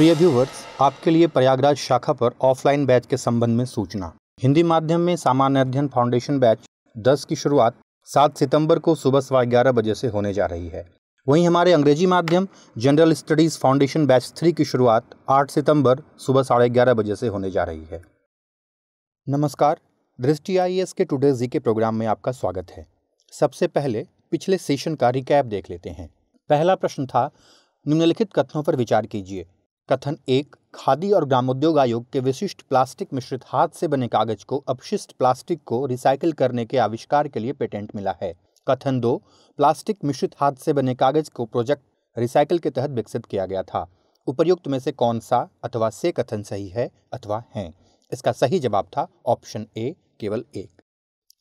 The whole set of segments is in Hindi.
प्रिय व्यूवर्स आपके लिए प्रयागराज शाखा पर ऑफलाइन बैच के संबंध में सूचना हिंदी माध्यम में सामान्य अध्ययन फाउंडेशन बैच 10 की शुरुआत 7 सितंबर को सुबह सवा ग्यारह बजे से होने जा रही है वहीं हमारे अंग्रेजी माध्यम general studies foundation batch three की शुरुआत 8 सितंबर सुबह साढ़े ग्यारह बजे से होने जा रही है नमस्कार दृष्टि आई के टुडे जी के प्रोग्राम में आपका स्वागत है सबसे पहले पिछले सेशन का रिकैप देख लेते हैं पहला प्रश्न था निम्नलिखित कथनों पर विचार कीजिए कथन एक खादी और ग्रामोद्योग आयोग के विशिष्ट प्लास्टिक मिश्रित हाथ से बने कागज को अपशिष्ट प्लास्टिक को रिसाइकिल करने के आविष्कार के लिए पेटेंट मिला है कथन दो प्लास्टिक मिश्रित हाथ से बने कागज को प्रोजेक्ट रिसाइकिल के तहत विकसित किया गया था उपर्युक्त में से कौन सा अथवा से कथन सही है अथवा है इसका सही जवाब था ऑप्शन ए केवल एक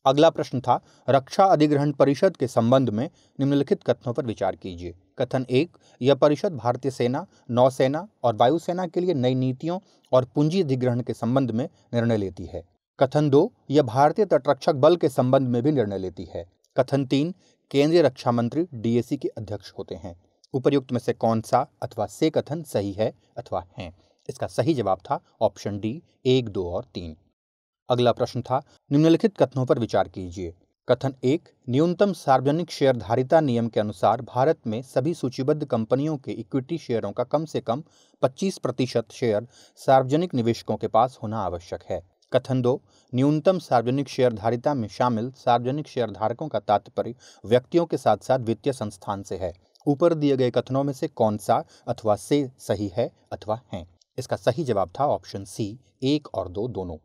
अगला प्रश्न था रक्षा अधिग्रहण परिषद के संबंध में निम्नलिखित कथनों पर विचार कीजिए कथन एक यह परिषद भारतीय सेना नौसेना और वायुसेना के लिए नई नीतियों और पूंजी अधिग्रहण के संबंध में निर्णय लेती है कथन दो यह भारतीय तटरक्षक बल के संबंध में भी निर्णय लेती है कथन तीन केंद्रीय रक्षा मंत्री डीएसी के अध्यक्ष होते हैं उपर्युक्त में से कौन सा अथवा से कथन सही है अथवा है इसका सही जवाब था ऑप्शन डी एक दो और तीन अगला प्रश्न था निम्नलिखित कथनों पर विचार कीजिए कथन एक न्यूनतम सार्वजनिक शेयरधारिता नियम के अनुसार भारत में सभी सूचीबद्ध कंपनियों के इक्विटी शेयरों का कम से कम 25 प्रतिशत शेयर सार्वजनिक निवेशकों के पास होना आवश्यक है कथन दो न्यूनतम सार्वजनिक शेयरधारिता में शामिल सार्वजनिक शेयरधारकों का तात्पर्य व्यक्तियों के साथ साथ वित्तीय संस्थान से है ऊपर दिए गए कथनों में से कौन सा अथवा से सही है अथवा है इसका सही जवाब था ऑप्शन सी एक और दो दोनों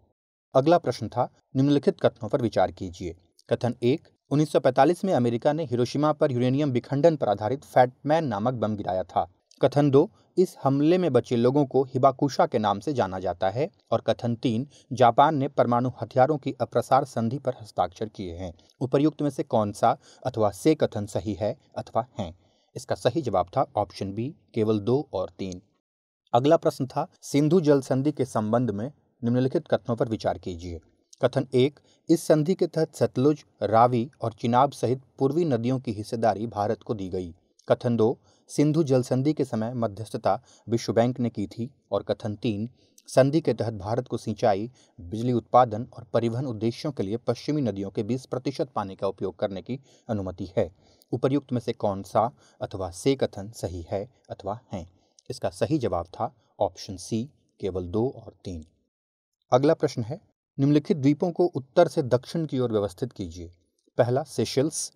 अगला प्रश्न था निम्नलिखित कथनों पर विचार कीजिए कथन एक 1945 में अमेरिका ने हिरोशिमा पर यूरेनियम विखंडन पर आधारित फैटमैन नामक बम गिराया था कथन दो इस हमले में बचे लोगों को हिबाकुशा के नाम से जाना जाता है और कथन तीन जापान ने परमाणु हथियारों की अप्रसार संधि पर हस्ताक्षर किए हैं उपर्युक्त में से कौन सा अथवा से कथन सही है अथवा हैं इसका सही जवाब था ऑप्शन बी केवल दो और तीन अगला प्रश्न था सिंधु जल संधि के संबंध में निम्नलिखित कथनों पर विचार कीजिए कथन एक इस संधि के तहत सतलुज रावी और चिनाब सहित पूर्वी नदियों की हिस्सेदारी भारत को दी गई कथन दो सिंधु जल संधि के समय मध्यस्थता विश्व बैंक ने की थी और कथन तीन संधि के तहत भारत को सिंचाई बिजली उत्पादन और परिवहन उद्देश्यों के लिए पश्चिमी नदियों के 20 प्रतिशत पानी का उपयोग करने की अनुमति है उपर्युक्त में से कौन सा अथवा से कथन सही है अथवा है इसका सही जवाब था ऑप्शन सी केवल दो और तीन अगला प्रश्न है निम्नलिखित द्वीपों को उत्तर से दक्षिण की ओर व्यवस्थित कीजिए पहला सेशल्स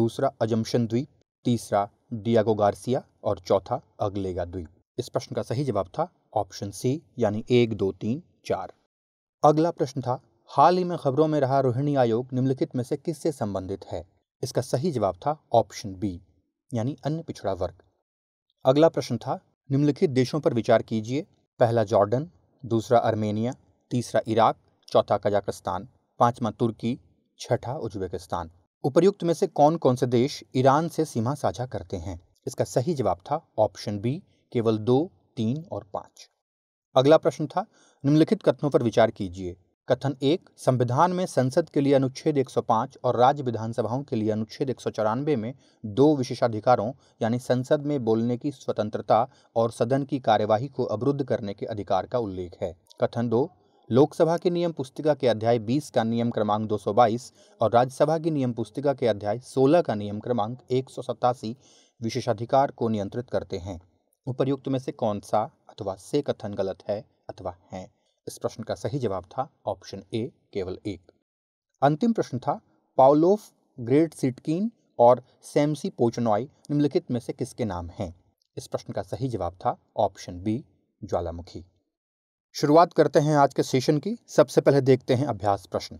दूसरा अजमशन द्वीप तीसरा डियागो गार्सिया और चौथा अगलेगा द्वीप इस प्रश्न का सही जवाब था ऑप्शन सी यानी एक दो तीन चार अगला प्रश्न था हाल ही में खबरों में रहा रोहिणी आयोग निम्नलिखित में से किससे संबंधित है इसका सही जवाब था ऑप्शन बी यानी अन्य पिछड़ा वर्ग अगला प्रश्न था निम्नलिखित देशों पर विचार कीजिए पहला जॉर्डन दूसरा आर्मेनिया तीसरा इराक चौथा कजाकिस्तान पांचवा तुर्की छठा उज्बेकिस्तान उपर्युक्त में से कौन कौन से देश ईरान से सीमा साझा करते हैं इसका सही जवाब था ऑप्शन बी केवल दो तीन और पांच अगला प्रश्न था निम्नलिखित कथनों पर विचार कीजिए कथन एक संविधान में संसद के लिए अनुच्छेद 105 और राज्य विधानसभाओं के लिए अनुच्छेद एक में दो विशेषाधिकारों यानी संसद में बोलने की स्वतंत्रता और सदन की कार्यवाही को अवरुद्ध करने के अधिकार का उल्लेख है कथन दो लोकसभा की नियम पुस्तिका के अध्याय 20 का नियम क्रमांक 222 और राज्यसभा की नियम पुस्तिका के अध्याय 16 का नियम क्रमांक एक विशेषाधिकार को नियंत्रित करते हैं उपर्युक्त में से कौन सा अथवा से कथन गलत है अथवा है इस प्रश्न का सही जवाब था ऑप्शन ए केवल एक अंतिम प्रश्न था पाओलोफ ग्रेट सिटकिन और सैमसी पोचनॉय निम्नलिखित में से किसके नाम हैं इस प्रश्न का सही जवाब था ऑप्शन बी ज्वालामुखी शुरुआत करते हैं आज के सेशन की सबसे पहले देखते हैं अभ्यास प्रश्न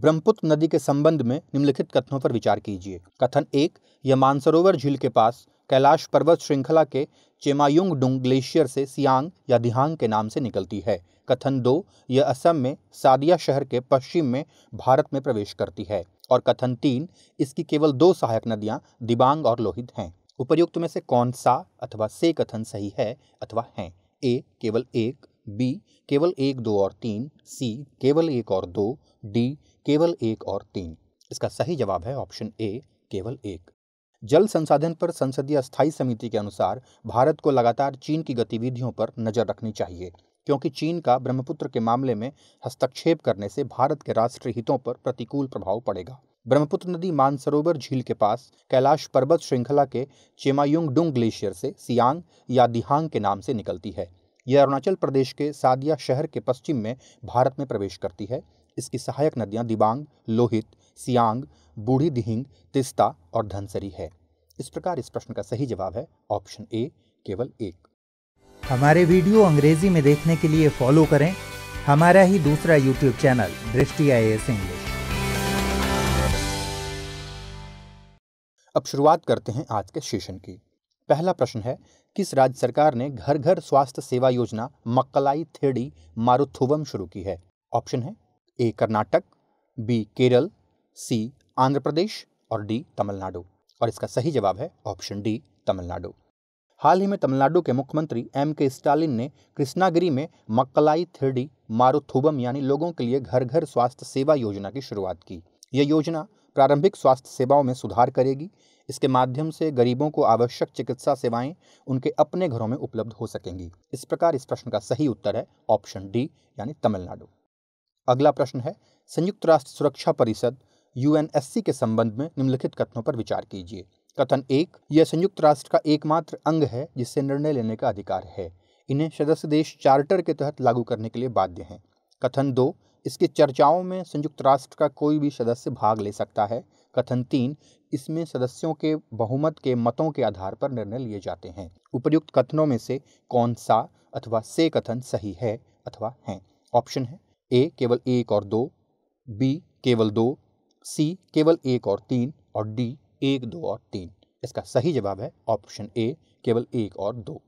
ब्रह्मपुत्र नदी के संबंध में निम्नलिखित कथनों पर विचार कीजिए कथन एक यह मानसरोवर झील के पास कैलाश पर्वत श्रृंखला के चेमायुंग डुंग ग्लेशियर से सियांग या दिहांग के नाम से निकलती है कथन दो यह असम में सादिया शहर के पश्चिम में भारत में प्रवेश करती है और कथन तीन इसकी केवल दो सहायक नदियाँ दिबांग और लोहित हैं उपर्युक्त में से कौन सा अथवा से कथन सही है अथवा हैं ए केवल एक बी केवल एक दो और तीन सी केवल एक और दो डी केवल एक और तीन इसका सही जवाब है ऑप्शन ए केवल एक जल संसाधन पर संसदीय स्थायी समिति के अनुसार भारत को लगातार चीन की गतिविधियों पर नजर रखनी चाहिए क्योंकि चीन का ब्रह्मपुत्र के मामले में हस्तक्षेप करने से भारत के राष्ट्रीय हितों पर प्रतिकूल प्रभाव पड़ेगा ब्रह्मपुत्र नदी मानसरोवर झील के पास कैलाश पर्वत श्रृंखला के चेमायुंगडुंग ग्लेशियर से सियांग या दिहांग के नाम से निकलती है यह अरुणाचल प्रदेश के सादिया शहर के पश्चिम में भारत में प्रवेश करती है इसकी सहायक नदियां दिबांग लोहित सियांग बूढ़ी दिहिंग तिस्ता और धनसरी है इस प्रकार इस प्रश्न का सही जवाब है ऑप्शन ए केवल एक हमारे वीडियो अंग्रेजी में देखने के लिए फॉलो करें हमारा ही दूसरा यूट्यूब चैनल दृष्टि आई इंग्लिश अब शुरुआत करते हैं आज के सेशन की पहला प्रश्न है किस राज्य सरकार ने घर घर स्वास्थ्य सेवा योजना मक्कलाई थेड़ी मारुथुवम शुरू की है ऑप्शन है A Karnataka B Kerala C Andhra Pradesh और डी तमिलनाडु और इसका सही जवाब है ऑप्शन डी तमिलनाडु हाल ही में तमिलनाडु के मुख्यमंत्री एम के स्टालिन ने कृष्णागिरी में मक्कलाई थिरडी मारुथुबम यानी लोगों के लिए घर घर स्वास्थ्य सेवा योजना की शुरुआत की यह योजना प्रारंभिक स्वास्थ्य सेवाओं में सुधार करेगी इसके माध्यम से गरीबों को आवश्यक चिकित्सा सेवाएं उनके अपने घरों में उपलब्ध हो सकेंगी इस प्रकार इस प्रश्न का सही उत्तर है ऑप्शन डी यानी तमिलनाडु अगला प्रश्न है संयुक्त राष्ट्र सुरक्षा परिषद यूएनएससी के संबंध में निम्नलिखित कथनों पर विचार कीजिए कथन एक यह संयुक्त राष्ट्र का एकमात्र अंग है जिससे निर्णय लेने का अधिकार है इन्हें सदस्य देश चार्टर के तहत लागू करने के लिए बाध्य हैं कथन दो इसकी चर्चाओं में संयुक्त राष्ट्र का कोई भी सदस्य भाग ले सकता है कथन तीन इसमें सदस्यों के बहुमत के मतों के आधार पर निर्णय लिए जाते हैं उपयुक्त कथनों में से कौन सा अथवा से कथन सही है अथवा है ऑप्शन है ए केवल एक और दो बी केवल दो सी केवल एक और तीन और डी एक दो और तीन इसका सही जवाब है ऑप्शन ए केवल एक और दो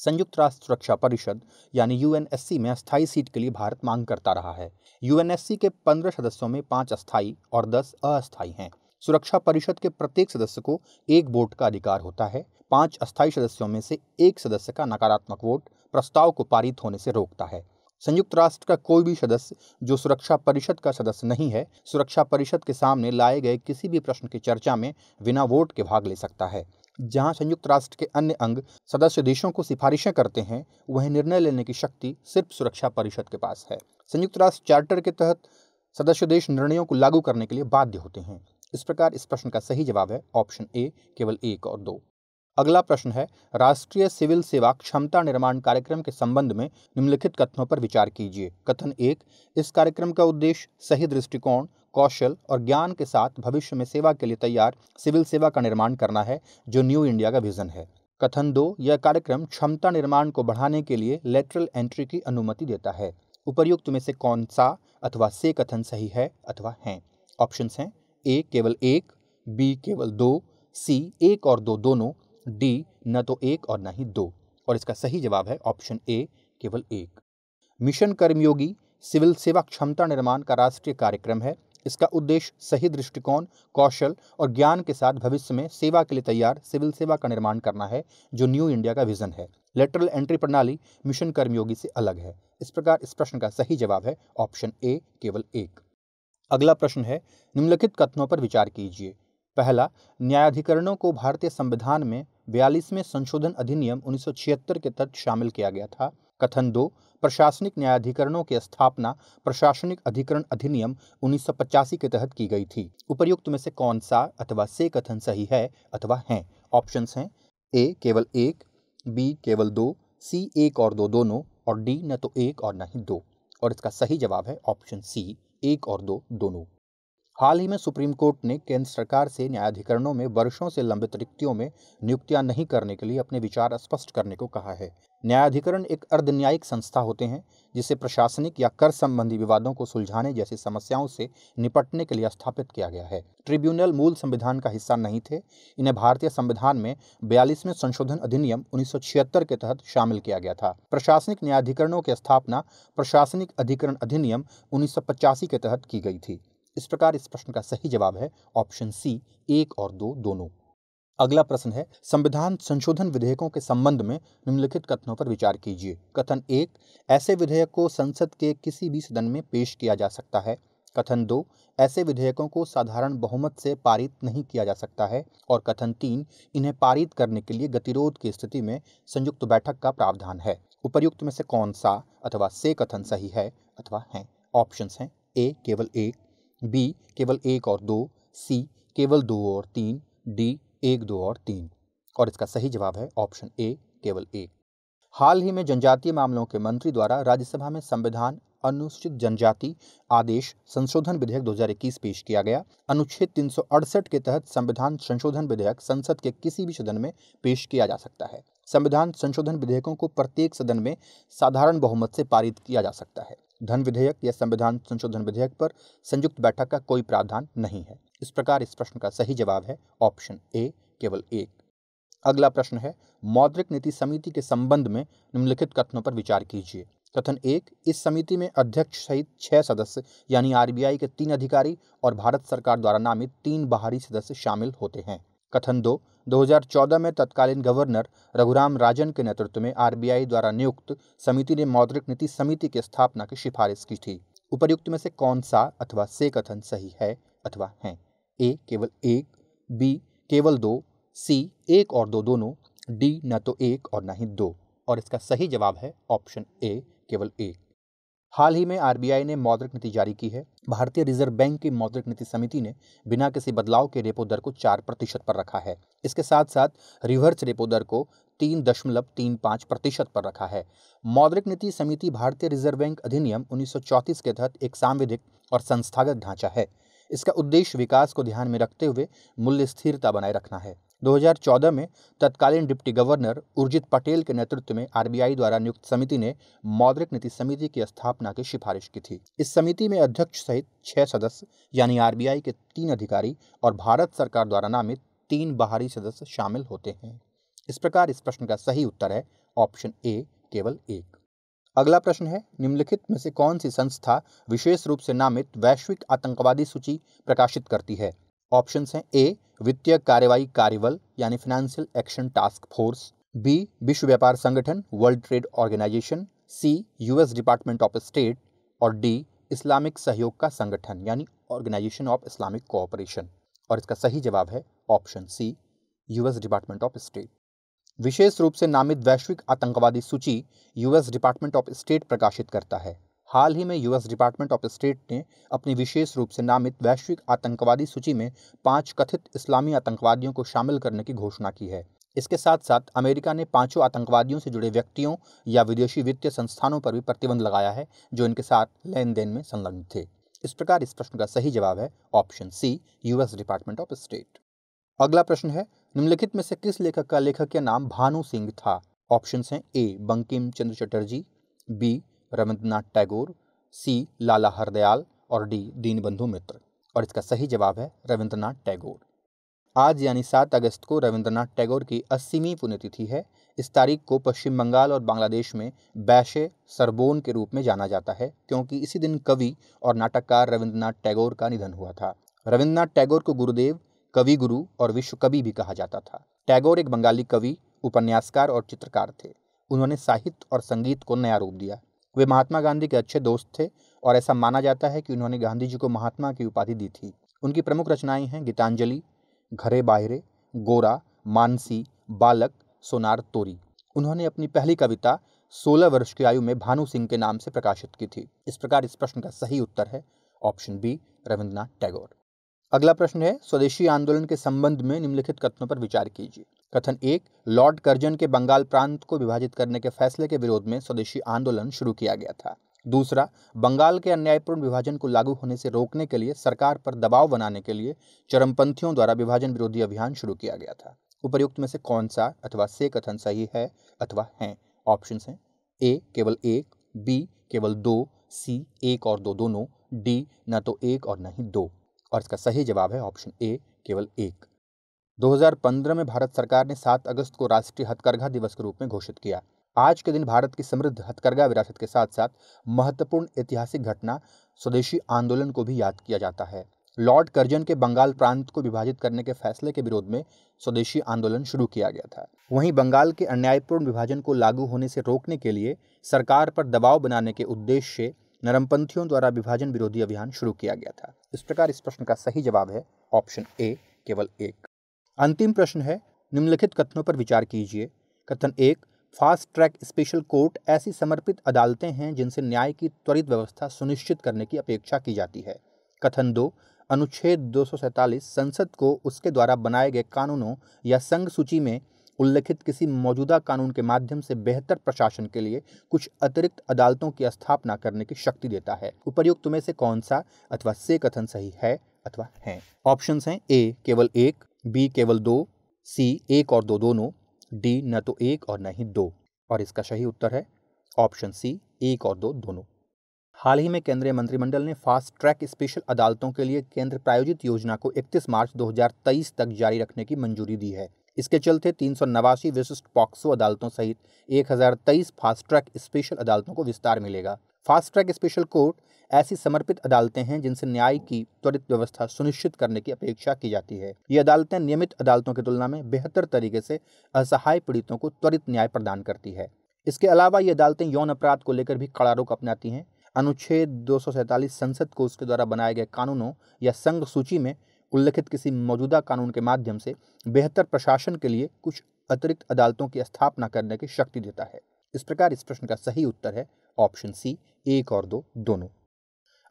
संयुक्त राष्ट्र सुरक्षा परिषद यानी यू में अस्थायी सीट के लिए भारत मांग करता रहा है यूएनएससी के पंद्रह सदस्यों में पाँच अस्थायी और दस अस्थायी हैं सुरक्षा परिषद के प्रत्येक सदस्य को एक वोट का अधिकार होता है पांच अस्थायी सदस्यों में से एक सदस्य का नकारात्मक वोट प्रस्ताव को पारित होने से रोकता है संयुक्त राष्ट्र का कोई भी सदस्य जो सुरक्षा परिषद का सदस्य नहीं है सुरक्षा परिषद के सामने लाए गए किसी भी प्रश्न की चर्चा में बिना वोट के भाग ले सकता है जहां संयुक्त राष्ट्र के अन्य अंग सदस्य देशों को सिफारिशें करते हैं वहीं निर्णय लेने की शक्ति सिर्फ सुरक्षा परिषद के पास है संयुक्त राष्ट्र चार्टर के तहत सदस्य देश निर्णयों को लागू करने के लिए बाध्य होते हैं इस प्रकार इस प्रश्न का सही जवाब है ऑप्शन ए केवल एक और दो अगला प्रश्न है राष्ट्रीय सिविल सेवा क्षमता निर्माण कार्यक्रम के संबंध में निम्नलिखित कथनों पर विचार कीजिए कथन एक इस कार्यक्रम का उद्देश्य सही दृष्टिकोण कौशल और ज्ञान के साथ भविष्य में सेवा के लिए तैयार सिविल सेवा का निर्माण करना है जो न्यू इंडिया का विजन है कथन दो यह कार्यक्रम क्षमता निर्माण को बढ़ाने के लिए लेटरल एंट्री की अनुमति देता है उपर्युक्त में से कौन सा अथवा से कथन सही है अथवा हैं ऑप्शन हैं ए केवल एक बी केवल दो सी एक और दो दोनों डी न तो एक और न ही दो और इसका सही जवाब है ऑप्शन ए केवल एक मिशन कर्मयोगी सिविल सेवा क्षमता निर्माण का राष्ट्रीय कार्यक्रम है इसका उद्देश्य सही दृष्टिकोण कौशल और ज्ञान के साथ भविष्य में सेवा के लिए तैयार सिविल सेवा का निर्माण करना है जो न्यू इंडिया का विजन है लेटरल एंट्री प्रणाली मिशन कर्मयोगी से अलग है इस प्रकार इस प्रश्न का सही जवाब है ऑप्शन ए केवल एक अगला प्रश्न है निम्नलिखित कथनों पर विचार कीजिए पहला न्यायाधिकरणों को भारतीय संविधान में बयालीसवें संशोधन अधिनियम 1976 के तहत शामिल किया गया था कथन दो प्रशासनिक न्यायाधिकरणों की स्थापना प्रशासनिक अधिकरण अधिनियम उन्नीस के तहत की गई थी उपर्युक्त में से कौन सा अथवा से कथन सही है अथवा हैं ऑप्शन हैं ए केवल एक बी केवल दो सी एक और दो दोनों और डी न तो एक और न ही दो और इसका सही जवाब है ऑप्शन सी एक और दो दोनों हाल ही में सुप्रीम कोर्ट ने केंद्र सरकार से न्यायाधिकरणों में वर्षों से लंबित रिक्तियों में नियुक्तियां नहीं करने के लिए अपने विचार स्पष्ट करने को कहा है न्यायाधिकरण एक न्यायिक संस्था होते हैं जिसे प्रशासनिक या कर संबंधी विवादों को सुलझाने जैसी समस्याओं से निपटने के लिए स्थापित किया गया है ट्रिब्यूनल मूल संविधान का हिस्सा नहीं थे इन्हें भारतीय संविधान में बयालीसवें संशोधन अधिनियम उन्नीस के तहत शामिल किया गया था प्रशासनिक न्यायाधिकरणों की स्थापना प्रशासनिक अधिकरण अधिनियम उन्नीस के तहत की गई थी इस प्रकार इस प्रश्न का सही जवाब है ऑप्शन सी एक और दो दोनों अगला प्रश्न है संविधान संशोधन विधेयकों के संबंध में निम्नलिखित कथनों पर विचार कीजिए कथन एक ऐसे विधेयक को संसद के किसी भी सदन में पेश किया जा सकता है कथन दो ऐसे विधेयकों को साधारण बहुमत से पारित नहीं किया जा सकता है और कथन तीन इन्हें पारित करने के लिए गतिरोध की स्थिति में संयुक्त बैठक का प्रावधान है उपर्युक्त में से कौन सा अथवा से कथन सही है अथवा हैं ऑप्शन हैं ए केवल एक बी केवल एक और दो सी केवल दो और तीन डी एक दो और तीन और इसका सही जवाब है ऑप्शन ए केवल एक हाल ही में जनजातीय मामलों के मंत्री द्वारा राज्यसभा में संविधान अनुसूचित जनजाति आदेश संशोधन विधेयक 2021 पेश किया गया अनुच्छेद तीन के तहत संविधान संशोधन विधेयक संसद के किसी भी सदन में पेश किया जा सकता है संविधान संशोधन विधेयकों को प्रत्येक सदन में साधारण बहुमत से पारित किया जा सकता है धन विधेयक या संविधान संशोधन विधेयक पर संयुक्त बैठक का कोई प्रावधान नहीं है इस प्रकार इस प्रश्न का सही जवाब है ऑप्शन ए केवल एक अगला प्रश्न है मौद्रिक नीति समिति के संबंध में निम्नलिखित कथनों पर विचार कीजिए कथन एक इस समिति में अध्यक्ष सहित छह सदस्य यानी आरबीआई के तीन अधिकारी और भारत सरकार द्वारा नामित तीन बाहरी सदस्य शामिल होते हैं कथन दो 2014 में तत्कालीन गवर्नर रघुराम राजन के नेतृत्व में आरबीआई द्वारा नियुक्त समिति ने मौद्रिक नीति समिति की स्थापना की सिफारिश की थी उपर्युक्त में से कौन सा अथवा से कथन सही है अथवा है ए केवल एक बी केवल दो सी एक और दो दोनों डी न तो एक और न ही दो और इसका सही जवाब है ऑप्शन ए केवल एक हाल ही में आरबीआई ने मौद्रिक नीति जारी की है भारतीय रिजर्व बैंक की मौद्रिक नीति समिति ने बिना किसी बदलाव के रेपो दर को चार प्रतिशत पर रखा है इसके साथ साथ रिवर्स रेपो दर को तीन दशमलव तीन पाँच प्रतिशत पर रखा है मौद्रिक नीति समिति भारतीय रिजर्व बैंक अधिनियम उन्नीस के तहत एक सांविधिक और संस्थागत ढांचा है इसका उद्देश्य विकास को ध्यान में रखते हुए मूल्य स्थिरता बनाए रखना है 2014 में तत्कालीन डिप्टी गवर्नर उर्जित पटेल के नेतृत्व में आरबीआई द्वारा नियुक्त समिति ने मौद्रिक नीति समिति की स्थापना की सिफारिश की थी इस समिति में अध्यक्ष सहित छह सदस्य यानी आरबीआई के तीन अधिकारी और भारत सरकार द्वारा नामित तीन बाहरी सदस्य शामिल होते हैं इस प्रकार इस प्रश्न का सही उत्तर है ऑप्शन ए केवल एक अगला प्रश्न है निम्नलिखित में से कौन सी संस्था विशेष रूप से नामित वैश्विक आतंकवादी सूची प्रकाशित करती है ऑप्शन हैं ए वित्तीय कार्यवाही कार्यबल यानी financial action task force B विश्व व्यापार संगठन world trade organisation C US department of state और डी इस्लामिक सहयोग का संगठन यानी ऑर्गेनाइजेशन ऑफ इस्लामिक कोऑपरेशन और इसका सही जवाब है option C US department of state विशेष रूप से नामित वैश्विक आतंकवादी सूची यूएस डिपार्टमेंट ऑफ स्टेट प्रकाशित करता है हाल ही में यूएस डिपार्टमेंट ऑफ स्टेट ने अपनी विशेष रूप से नामित वैश्विक आतंकवादी सूची में पांच कथित इस्लामी आतंकवादियों को शामिल करने की घोषणा की है इसके साथ साथ अमेरिका ने पांचों आतंकवादियों से जुड़े व्यक्तियों या विदेशी वित्तीय संस्थानों पर भी प्रतिबंध लगाया है जो इनके साथ लेन देन में संलग्न थे इस प्रकार इस प्रश्न का सही जवाब है option C US department of state अगला प्रश्न है निम्नलिखित में से किस लेखक का लेखक के नाम भानु सिंह था ऑप्शन है A Bankim Chandra Chatterjee B Rabindranath Tagore C Lala Hardayal और डी दीनबंधु मित्र और इसका सही जवाब है रविंद्रनाथ टैगोर आज यानी सात अगस्त को रविंद्रनाथ टैगोर की अस्सीवीं पुण्यतिथि है इस तारीख को पश्चिम बंगाल और बांग्लादेश में बैशे सरबोन के रूप में जाना जाता है क्योंकि इसी दिन कवि और नाटककार रविंद्रनाथ टैगोर का निधन हुआ था रविंद्रनाथ टैगोर को गुरुदेव कवि गुरु और विश्व कवि भी कहा जाता था टैगोर एक बंगाली कवि उपन्यासकार और चित्रकार थे उन्होंने साहित्य और संगीत को नया रूप दिया वे महात्मा गांधी के अच्छे दोस्त थे और ऐसा माना जाता है कि उन्होंने गांधी जी को महात्मा की उपाधि दी थी उनकी प्रमुख रचनाएं हैं गीतांजलि घरे बाहरे गोरा मानसी बालक सोनार तोरी उन्होंने अपनी पहली कविता 16 वर्ष की आयु में भानु सिंह के नाम से प्रकाशित की थी इस प्रकार इस प्रश्न का सही उत्तर है ऑप्शन बी रविंद्रनाथ टैगोर अगला प्रश्न है स्वदेशी आंदोलन के संबंध में निम्नलिखित कथनों पर विचार कीजिए कथन एक लॉर्ड कर्जन के बंगाल प्रांत को विभाजित करने के फैसले के विरोध में स्वदेशी आंदोलन शुरू किया गया था दूसरा बंगाल के अन्यायपूर्ण विभाजन को लागू होने से रोकने के लिए सरकार पर दबाव बनाने के लिए चरमपंथियों द्वारा विभाजन विरोधी अभियान शुरू किया गया था उपर्युक्त में से कौन सा अथवा से कथन सही है अथवा हैं ऑप्शन हैं ए केवल एक बी केवल दो सी एक और दो दोनों डी न तो एक और न ही दो और इसका सही जवाब है ऑप्शन ए केवल एक 2015 में भारत सरकार ने 7 अगस्त को राष्ट्रीय हथकरघा दिवस के रूप में घोषित किया आज के दिन भारत की समृद्ध हथकरघा विरासत के साथ साथ महत्वपूर्ण ऐतिहासिक घटना स्वदेशी आंदोलन को भी याद किया जाता है लॉर्ड कर्जन के बंगाल प्रांत को विभाजित करने के फैसले के विरोध में स्वदेशी आंदोलन शुरू किया गया था वहीं बंगाल के अन्यायपूर्ण विभाजन को लागू होने से रोकने के लिए सरकार पर दबाव बनाने के उद्देश्य से नरमपंथियों द्वारा विभाजन विरोधी अभियान शुरू किया गया था इस प्रकार इस प्रश्न का सही जवाब है ऑप्शन ए केवल एक अंतिम प्रश्न है निम्नलिखित कथनों पर विचार कीजिए कथन एक फास्ट ट्रैक स्पेशल कोर्ट ऐसी समर्पित अदालतें हैं जिनसे न्याय की त्वरित व्यवस्था सुनिश्चित करने की अपेक्षा की जाती है कथन दो अनुच्छेद दो संसद को उसके द्वारा बनाए गए कानूनों या संघ सूची में उल्लिखित किसी मौजूदा कानून के माध्यम से बेहतर प्रशासन के लिए कुछ अतिरिक्त अदालतों की स्थापना करने की शक्ति देता है उपर्युक्त में से कौन सा अथवा से कथन सही है अथवा है ऑप्शन हैं ए केवल एक बी केवल दो सी एक और दो दोनों डी न तो एक और न ही दो और इसका सही उत्तर है ऑप्शन सी एक और दो दोनों हाल ही में केंद्रीय मंत्रिमंडल ने फास्ट ट्रैक स्पेशल अदालतों के लिए केंद्र प्रायोजित योजना को 31 मार्च 2023 तक जारी रखने की मंजूरी दी है इसके चलते तीन सौ नवासी विशिष्ट पॉक्सो अदालतों सहित एक फास्ट ट्रैक स्पेशल अदालतों को विस्तार मिलेगा फास्ट ट्रैक स्पेशल कोर्ट ऐसी समर्पित अदालतें हैं जिनसे न्याय की त्वरित व्यवस्था सुनिश्चित करने की अपेक्षा की जाती है ये अदालतें नियमित अदालतों की तुलना में बेहतर तरीके से असहाय पीड़ितों को त्वरित न्याय प्रदान करती है इसके अलावा ये अदालतें यौन अपराध को लेकर भी कड़ा रुख अपनाती हैं अनुच्छेद दो संसद को उसके द्वारा बनाए गए कानूनों या संघ सूची में उल्लिखित किसी मौजूदा कानून के माध्यम से बेहतर प्रशासन के लिए कुछ अतिरिक्त अदालतों की स्थापना करने की शक्ति देता है इस प्रकार इस प्रश्न का सही उत्तर है ऑप्शन सी एक और दो दोनों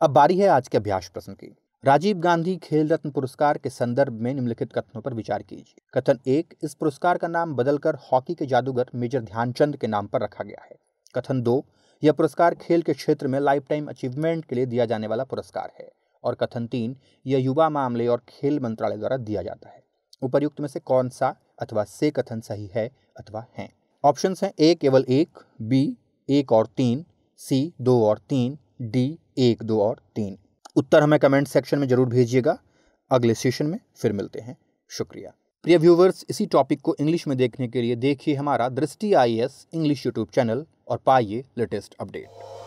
अब बारी है आज के अभ्यास प्रश्न की राजीव गांधी खेल रत्न पुरस्कार के संदर्भ में निम्नलिखित कथनों पर विचार कीजिए कथन एक इस पुरस्कार का नाम बदलकर हॉकी के जादूगर मेजर ध्यानचंद के नाम पर रखा गया है कथन दो यह पुरस्कार खेल के क्षेत्र में लाइफ टाइम अचीवमेंट के लिए दिया जाने वाला पुरस्कार है और कथन तीन यह युवा मामले और खेल मंत्रालय द्वारा दिया जाता है उपर्युक्त में से कौन सा अथवा से कथन सही है अथवा है ऑप्शन हैं ए केवल एक बी एक और तीन सी दो और तीन डी एक दो और तीन उत्तर हमें कमेंट सेक्शन में ज़रूर भेजिएगा अगले सेशन में फिर मिलते हैं शुक्रिया प्रिय व्यूवर्स इसी टॉपिक को इंग्लिश में देखने के लिए देखिए हमारा दृष्टि आई इंग्लिश यूट्यूब चैनल और पाइए लेटेस्ट अपडेट